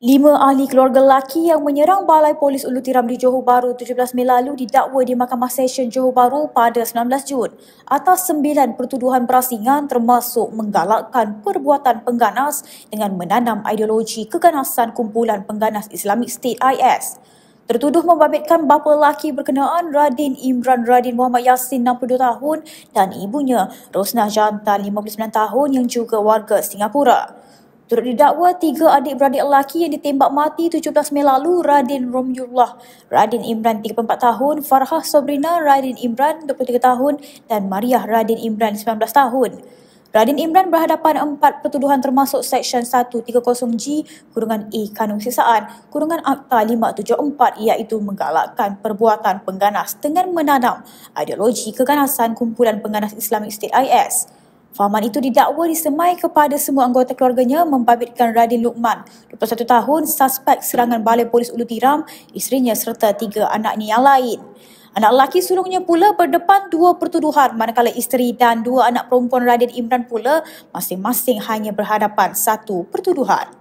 Lima ahli keluarga lelaki yang menyerang balai polis Ulu Tiram di Johor Bahru 17 Mei lalu didakwa di Mahkamah Session Johor Bahru pada 19 Jun atas sembilan pertuduhan berasingan termasuk menggalakkan perbuatan pengganas dengan menanam ideologi keganasan kumpulan pengganas Islamic State IS. Tertuduh membabitkan bapa lelaki berkenaan Radin Imran Radin Muhammad Yassin 62 tahun dan ibunya Rosnah Jantan 59 tahun yang juga warga Singapura. Turut didakwa tiga adik-beradik lelaki yang ditembak mati 17 Mei lalu Radin Romyullah, Radin Imran 34 tahun, Farhah Sabrina Radin Imran 23 tahun dan Maria Radin Imran 19 tahun. Radin Imran berhadapan empat pertuduhan termasuk Seksyen 130G kurungan E Kanun Sisaan kurungan Akta 574 iaitu menggalakkan perbuatan pengganas dengan menanam ideologi keganasan kumpulan pengganas Islamic State IS. Fahaman itu didakwa disemai kepada semua anggota keluarganya membabitkan Radin Lukman, 21 tahun, suspek serangan balai polis Ulu Tiram, isterinya serta tiga anaknya yang lain. Anak lelaki sulungnya pula berdepan dua pertuduhan manakala isteri dan dua anak perempuan Radin Imran pula masing-masing hanya berhadapan satu pertuduhan.